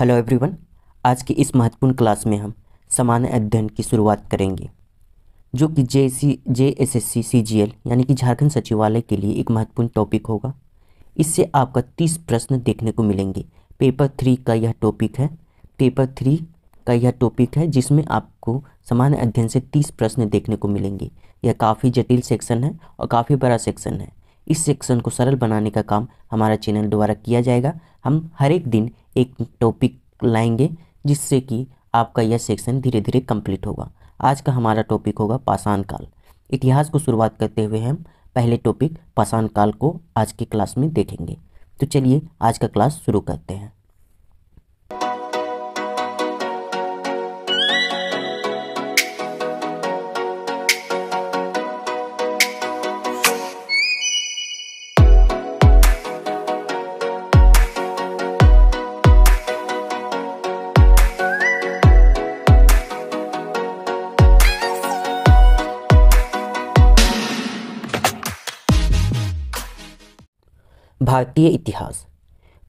hello everyone आज की इस महत्वपूर्ण क्लास में हम सामान्य अध्ययन की शुरुआत करेंगे जो कि J C J S S C C G L यानी कि झारखंड सचिवालय के लिए एक महत्वपूर्ण टॉपिक होगा इससे आपका तीस प्रश्न देखने को मिलेंगे पेपर थ्री का यह टॉपिक है पेपर थ्री का यह टॉपिक है जिसमें आपको सामान्य अध्ययन से तीस प्रश्न देखने को मिलेंगे यह काफ़ी जटिल सेक्शन है और काफ़ी बड़ा सेक्शन है इस सेक्शन को सरल बनाने का काम हमारा चैनल द्वारा किया जाएगा हम हर एक दिन एक टॉपिक लाएंगे जिससे कि आपका यह सेक्शन धीरे धीरे कंप्लीट होगा आज का हमारा टॉपिक होगा पाषाण काल इतिहास को शुरुआत करते हुए हम पहले टॉपिक पाषाण काल को आज की क्लास में देखेंगे तो चलिए आज का क्लास शुरू करते हैं भारतीय इतिहास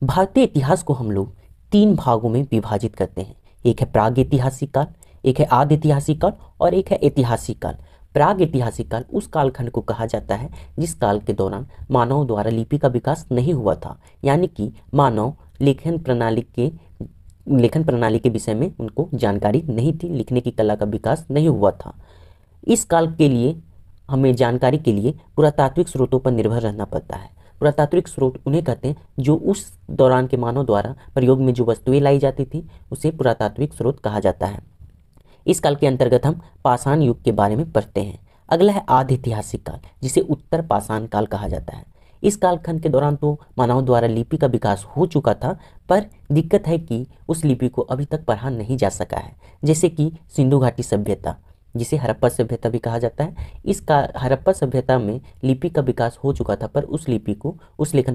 भारतीय इतिहास को हम लोग तीन भागों में विभाजित करते हैं एक है प्राग ऐतिहासिक काल एक है आद ऐतिहासिक काल और एक है ऐतिहासिक काल प्राग ऐतिहासिक काल उस कालखंड को कहा जाता है जिस काल के दौरान मानव द्वारा लिपि का विकास नहीं हुआ था यानी कि मानव लेखन प्रणाली के लेखन प्रणाली के विषय में उनको जानकारी नहीं थी लिखने की कला का विकास नहीं हुआ था इस काल के लिए हमें जानकारी के लिए पुरातात्विक स्रोतों पर निर्भर रहना पड़ता है पुरातात्विक स्रोत उन्हें कहते हैं जो उस दौरान के मानव द्वारा प्रयोग में जो वस्तुएं लाई जाती थी उसे पुरातात्विक स्रोत कहा जाता है इस काल के अंतर्गत हम पाषाण युग के बारे में पढ़ते हैं अगला है आध ऐतिहासिक काल जिसे उत्तर पाषाण काल कहा जाता है इस कालखंड के दौरान तो मानव द्वारा लिपि का विकास हो चुका था पर दिक्कत है कि उस लिपि को अभी तक पढ़ा नहीं जा सका है जैसे कि सिंधु घाटी सभ्यता जिसे हरप्पा सभ्यता भी कहा जाता है इस का हरप्पा सभ्यता में लिपि का विकास हो चुका था पर उस लिपि को उस लेखन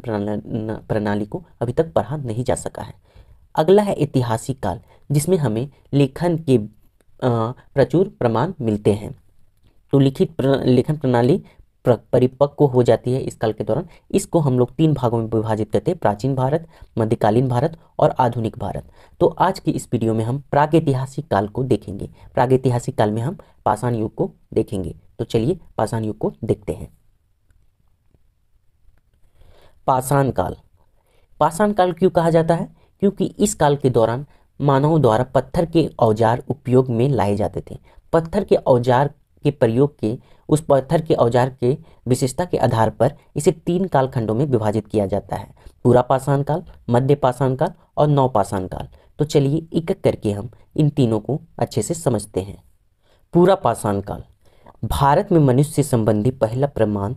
प्रणाली को अभी तक पढ़ा नहीं जा सका है अगला है ऐतिहासिक काल जिसमें हमें लेखन के प्रचुर प्रमाण मिलते हैं तो लिखित प्र, लेखन प्रणाली परिपक्व हो जाती है इस काल के दौरान इसको हम लोग तीन भागों में विभाजित करते हैं प्राचीन भारत मध्यकालीन भारत और आधुनिक भारत तो आज की इस वीडियो में हम प्रागैतिहासिक काल को देखेंगे प्रागैतिहासिक काल में हम पाषाण युग को देखेंगे तो चलिए पाषाण युग को देखते हैं पाषाण काल पाषाण काल क्यों कहा जाता है क्योंकि इस काल के दौरान मानवों द्वारा पत्थर के औजार उपयोग में लाए जाते थे पत्थर के औजार के प्रयोग के उस पत्थर के औजार के विशेषता के आधार पर इसे तीन कालखंडों में विभाजित किया जाता है पूरा पाषाण काल मध्य पाषाण काल और नौ पाषाण काल तो चलिए एक एक करके हम इन तीनों को अच्छे से समझते हैं पूरा पाषाण काल भारत में मनुष्य संबंधी पहला प्रमाण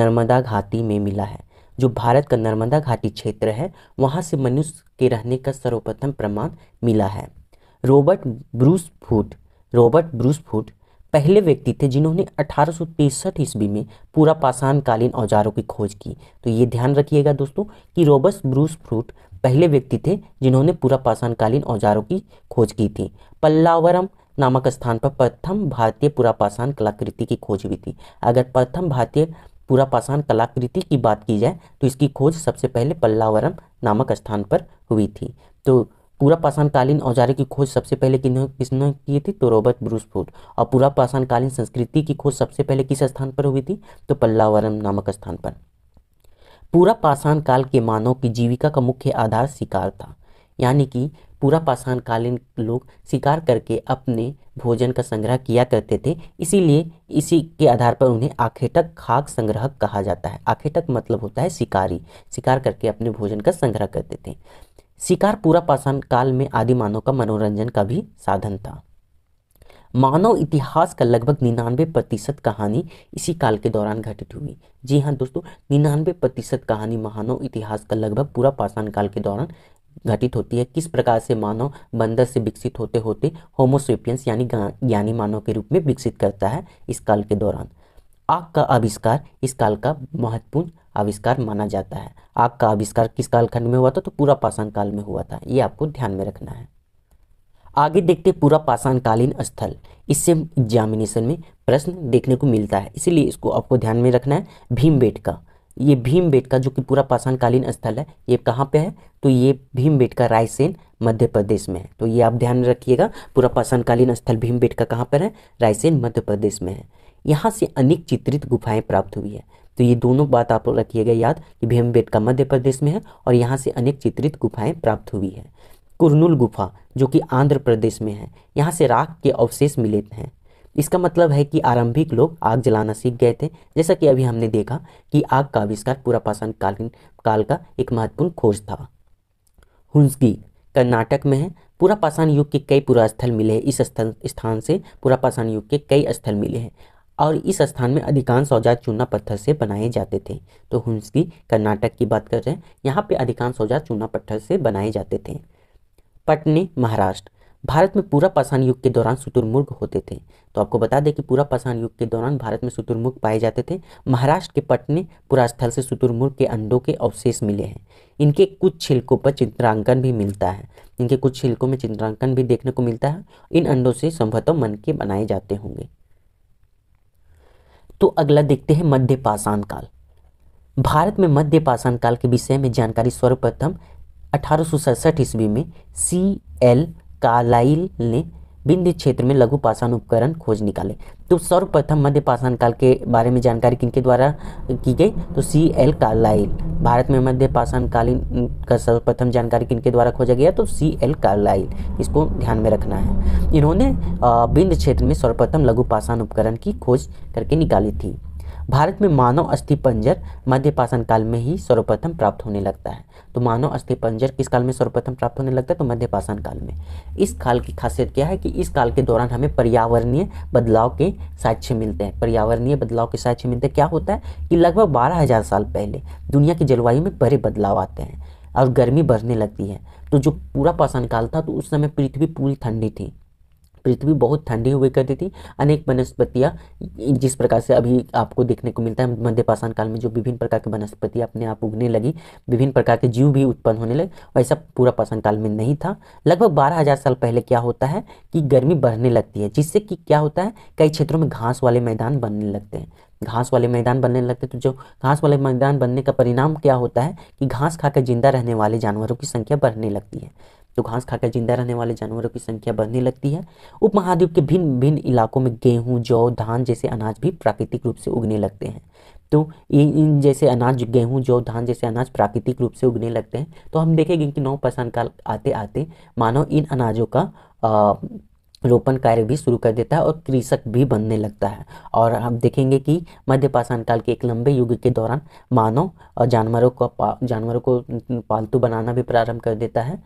नर्मदा घाटी में मिला है जो भारत का नर्मदा घाटी क्षेत्र है वहाँ से मनुष्य के रहने का सर्वप्रथम प्रमाण मिला है Robert Bruce Foote Robert Bruce Foote पहले व्यक्ति थे जिन्होंने अठारह ईस्वी में पूरा पाषाणकालीन औजारों की खोज की तो ये ध्यान रखिएगा दोस्तों कि रोबस ब्रूस फ्रूट पहले व्यक्ति थे जिन्होंने पूरा पाषाणकालीन औजारों की खोज की थी पल्लावरम नामक स्थान पर प्रथम भारतीय पुरापाषाण कलाकृति की खोज हुई थी अगर प्रथम भारतीय पुरापाषाण कलाकृति की बात की जाए तो इसकी खोज सबसे पहले पल्लावरम नामक स्थान पर हुई थी तो पूरा पाषाणकालीन औजारों की खोज सबसे पहले किन्हों किसने की थी तो रॉबर्ट ब्रूसफोर्ड और पूरा पाषाणकालीन संस्कृति की खोज सबसे पहले किस स्थान पर हुई थी तो पल्लावरम नामक स्थान पर पूरा पाषाण काल के मानव की जीविका का मुख्य आधार शिकार था यानी कि पूरा पाषाणकालीन लोग शिकार करके अपने भोजन का संग्रह किया करते थे इसीलिए इसी के आधार पर उन्हें आखेटक खाक संग्रहक कहा जाता है आखेटक मतलब होता है शिकारी शिकार करके अपने भोजन का संग्रह करते थे शिकार पूरा पाषाण काल में आदि मानव का मनोरंजन का भी साधन था मानव इतिहास का लगभग निन्यानवे प्रतिशत कहानी इसी काल के दौरान घटित हुई जी हाँ दोस्तों निन्यानवे प्रतिशत कहानी मानव इतिहास का लगभग पूरा पाषाण काल के दौरान घटित होती है किस प्रकार से मानव बंदर से विकसित होते होते होमोसेपियंस यानी ज्ञानी मानव के रूप में विकसित करता है इस काल के दौरान आग का आविष्कार इस काल का महत्वपूर्ण आविष्कार माना जाता है आग का आविष्कार किस कालखंड में हुआ था तो पूरा पाषाण काल में हुआ था ये आपको ध्यान में रखना है आगे देखते पूरा पाषाणकालीन स्थल इससे एग्जामिनेशन में प्रश्न देखने को मिलता है इसीलिए इसको आपको ध्यान में रखना है बेट का ये बेट का जो कि पूरा पाषाणकालीन स्थल है ये कहाँ पे है तो ये बेट का रायसेन मध्य प्रदेश में है तो ये आप ध्यान रखिएगा पूरा पाषाणकालीन स्थल बेट का कहाँ पर है रायसेन मध्य प्रदेश में है यहाँ से अनेक चित्रित गुफाएं प्राप्त हुई है तो ये दोनों बात आप रखिएगा याद कि भीमबेटका मध्य प्रदेश में है और यहाँ से अनेक चित्रित गुफाएं प्राप्त हुई है कुरनुल गुफा जो कि आंध्र प्रदेश में है यहाँ से राख के अवशेष मिले हैं इसका मतलब है कि आरंभिक लोग आग जलाना सीख गए थे जैसा कि अभी हमने देखा कि आग का आविष्कार पूरा पाषाण कालीन काल का एक महत्वपूर्ण खोज था हुंसगी कर्नाटक में है पूरा पाषाण युग के कई पुरास्थल मिले हैं इस स्थल स्थान से पूरा पाषाण युग के कई स्थल मिले हैं और इस स्थान में अधिकांश औजार चूना पत्थर से बनाए जाते थे तो हम कर्नाटक की बात कर रहे हैं यहाँ पे अधिकांश औजार चूना पत्थर से बनाए जाते थे पटने महाराष्ट्र भारत में पूरा पाषाण युग के दौरान शुतुरमुर्ग होते थे तो आपको बता दें कि पूरा पाषाण युग के दौरान भारत में शुतुरमुर्ग पाए जाते थे महाराष्ट्र के पटने पुरास्थल से शुतुरमुर्ग के अंडों के अवशेष मिले हैं इनके कुछ छिलकों पर चित्रांकन भी मिलता है इनके कुछ छिलकों में चित्रांकन भी देखने को मिलता है इन अंडों से संभवतः मन के बनाए जाते होंगे तो अगला देखते हैं मध्य पाषाण काल भारत में मध्य पाषाण काल के विषय में जानकारी सर्वप्रथम अठारह ईस्वी में सी एल कालाइल ने विंध्य क्षेत्र में लघु पाषाण उपकरण खोज निकाले तो सर्वप्रथम मध्य पाषाण काल के बारे में जानकारी किनके द्वारा की गई तो सी एल कार्लाइल भारत में मध्य पाषाण कालीन का सर्वप्रथम जानकारी किनके द्वारा खोजा गया तो सी एल कार्लाइल इसको ध्यान में रखना है इन्होंने बिंद क्षेत्र में सर्वप्रथम लघु पाषाण उपकरण की खोज करके निकाली थी भारत में मानव अस्थि पंजर मध्य काल में ही सर्वप्रथम प्राप्त होने लगता है तो मानव अस्थि पंजर किस काल में सर्वप्रथम प्राप्त होने लगता है तो मध्य काल में इस काल की खासियत क्या है कि इस काल के दौरान हमें पर्यावरणीय बदलाव के साक्ष्य मिलते हैं पर्यावरणीय बदलाव के साक्ष्य मिलते हैं क्या होता है कि लगभग बारह हज़ार साल पहले दुनिया की जलवायु में बड़े बदलाव आते हैं और गर्मी बढ़ने लगती है तो जो पूरा पाषाण काल था तो उस समय पृथ्वी पूरी ठंडी थी पृथ्वी बहुत ठंडी हुई करती थी अनेक वनस्पतियाँ जिस प्रकार से अभी आपको देखने को मिलता है मध्य पाषाण काल में जो विभिन्न प्रकार की वनस्पतियाँ अपने आप उगने लगी विभिन्न प्रकार के जीव भी उत्पन्न होने लगे वैसा पूरा पाषाण काल में नहीं था लगभग बारह हज़ार साल पहले क्या होता है कि गर्मी बढ़ने लगती है जिससे कि क्या होता है कई क्षेत्रों में घास वाले मैदान बनने लगते हैं घास वाले मैदान बनने लगते तो जो घास वाले मैदान बनने का परिणाम क्या होता है कि घास खाकर जिंदा रहने वाले जानवरों की संख्या बढ़ने लगती है तो घास खाकर जिंदा रहने वाले जानवरों की संख्या बढ़ने लगती है उपमहाद्वीप के भिन्न भिन्न इलाकों में गेहूँ जौ धान जैसे अनाज भी प्राकृतिक रूप से उगने लगते हैं तो इन जैसे अनाज गेहूँ जौ धान जैसे अनाज प्राकृतिक रूप से उगने लगते हैं तो हम देखेंगे कि नौ पसंद काल आते आते मानव इन अनाजों का आ, रोपण कार्य भी शुरू कर देता है और कृषक भी बनने लगता है और हम देखेंगे कि मध्य पाषाण काल के एक लंबे युग के दौरान मानव और जानवरों को जानवरों को पालतू बनाना भी प्रारंभ कर देता है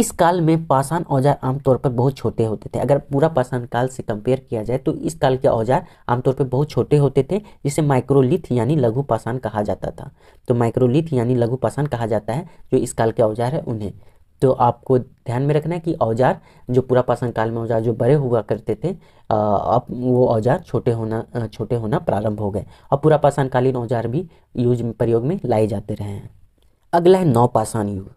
इस काल में पाषाण औजार आमतौर पर बहुत छोटे होते थे अगर पूरा पाषाण काल से कंपेयर किया जाए तो इस काल के औजार आमतौर पर बहुत छोटे होते थे जिसे माइक्रोलिथ यानी लघु पाषाण कहा जाता था तो माइक्रोलिथ यानी लघु पाषाण कहा जाता है जो इस काल के औजार है उन्हें तो आपको ध्यान में रखना है कि औजार जो पूरा पाषाण काल में औजार जो बड़े हुआ करते थे अब वो औजार छोटे होना छोटे होना प्रारंभ हो गए और पूरा पाषाणकालीन औजार भी यूज प्रयोग में लाए जाते रहे हैं अगला है नौपाषाण युग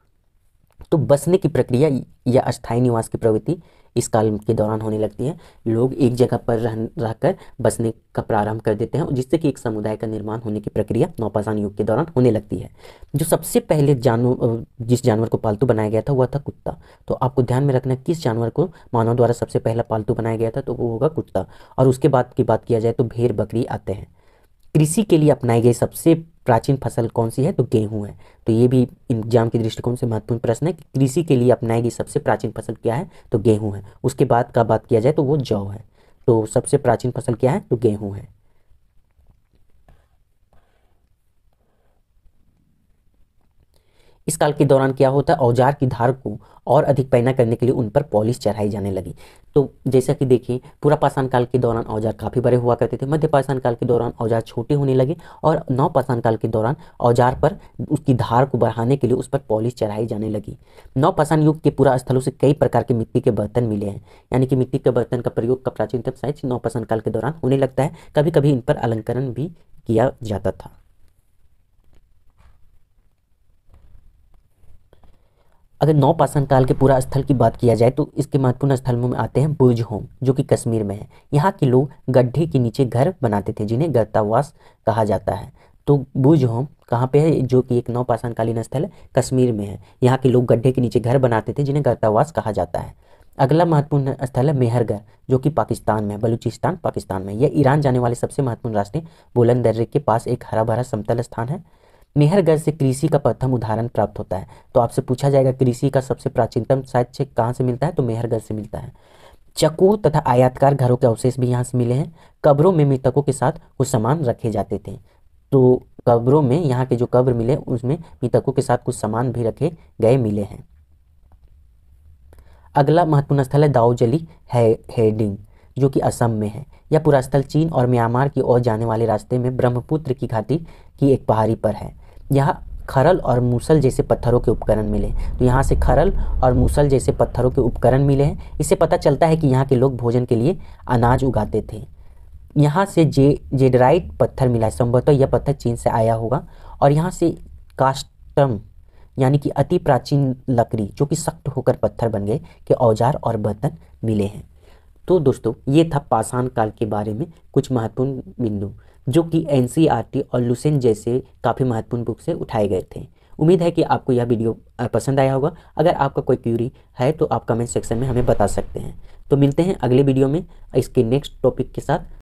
तो बसने की प्रक्रिया या अस्थायी निवास की प्रवृत्ति इस काल के दौरान होने लगती है लोग एक जगह पर रह रहकर बसने का प्रारंभ कर देते हैं जिससे कि एक समुदाय का निर्माण होने की प्रक्रिया नौपाषाण युग के दौरान होने लगती है जो सबसे पहले जानवर जिस जानवर को पालतू बनाया गया था वह था कुत्ता तो आपको ध्यान में रखना किस जानवर को मानव द्वारा सबसे पहला पालतू बनाया गया था तो वो होगा कुत्ता और उसके बाद की बात किया जाए तो भेड़ बकरी आते हैं कृषि के लिए अपनाए गए सबसे प्राचीन फसल कौन सी है तो गेहूँ है तो ये भी एग्जाम के दृष्टिकोण से महत्वपूर्ण प्रश्न है कि कृषि के लिए अपनाई गई सबसे प्राचीन फसल क्या है तो गेहूँ है उसके बाद का बात किया जाए तो वो जौ है तो सबसे प्राचीन फसल क्या है तो गेहूँ है इस काल के दौरान क्या होता है औजार की धार को और अधिक पैना करने के लिए उन पर पॉलिश चढ़ाई जाने लगी तो जैसा कि देखिए पूरा पाषाण काल के दौरान औजार काफ़ी बड़े हुआ करते थे मध्य पाषाण काल के दौरान औजार छोटे होने लगे और नौ पाषाण काल के दौरान औजार पर उसकी धार को बढ़ाने के लिए उस पर पॉलिश चढ़ाई जाने लगी नौ पाषाण युग के पूरा स्थलों से कई प्रकार के मिट्टी के बर्तन मिले हैं यानी कि मिट्टी के बर्तन का प्रयोग का प्राचीनतम साइज नौ पाषाण काल के दौरान होने लगता है कभी कभी इन पर अलंकरण भी किया जाता था अगर नौ काल के पूरा स्थल की बात किया जाए तो इसके महत्वपूर्ण स्थलों में आते हैं बुर्ज होम जो कि कश्मीर में है यहाँ के लोग गड्ढे के नीचे घर बनाते थे जिन्हें गर्तावास कहा जाता है तो बुर्ज होम कहाँ पे है जो कि एक नौ पाषाणकालीन स्थल है कश्मीर में है यहाँ के लोग गड्ढे के नीचे घर बनाते थे जिन्हें गर्तावास कहा जाता है अगला महत्वपूर्ण स्थल है मेहरगढ़ जो कि पाकिस्तान में बलूचिस्तान पाकिस्तान में यह ईरान जाने वाले सबसे महत्वपूर्ण रास्ते बुलंद दर्रे के पास एक हरा भरा समतल स्थान है मेहरगढ़ से कृषि का प्रथम उदाहरण प्राप्त होता है तो आपसे पूछा जाएगा कृषि का सबसे प्राचीनतम साक्ष्य कहाँ से मिलता है तो मेहरगढ़ से मिलता है चकोर तथा आयातकार घरों के अवशेष भी यहाँ से मिले हैं कब्रों में मृतकों के साथ कुछ सामान रखे जाते थे तो कब्रों में यहाँ के जो कब्र मिले उसमें मृतकों के साथ कुछ सामान भी रखे गए मिले हैं अगला महत्वपूर्ण स्थल है दाऊजली हेडिंग जो कि असम में है यह पूरा स्थल चीन और म्यांमार की ओर जाने वाले रास्ते में ब्रह्मपुत्र की घाटी की एक पहाड़ी पर है यहाँ खरल और मूसल जैसे पत्थरों के उपकरण मिले तो यहाँ से खरल और मूसल जैसे पत्थरों के उपकरण मिले हैं इससे पता चलता है कि यहाँ के लोग भोजन के लिए अनाज उगाते थे यहाँ से जे जेडराइट पत्थर मिला है संभवतः यह पत्थर चीन से आया होगा और यहाँ से कास्टम यानी कि अति प्राचीन लकड़ी जो कि सख्त होकर पत्थर बन गए के औजार और बर्तन मिले हैं तो दोस्तों ये था पाषाण काल के बारे में कुछ महत्वपूर्ण बिंदु जो कि एन e और लुसेन जैसे काफ़ी महत्वपूर्ण बुक से उठाए गए थे उम्मीद है कि आपको यह वीडियो पसंद आया होगा अगर आपका कोई क्यूरी है तो आप कमेंट सेक्शन में हमें बता सकते हैं तो मिलते हैं अगले वीडियो में इसके नेक्स्ट टॉपिक के साथ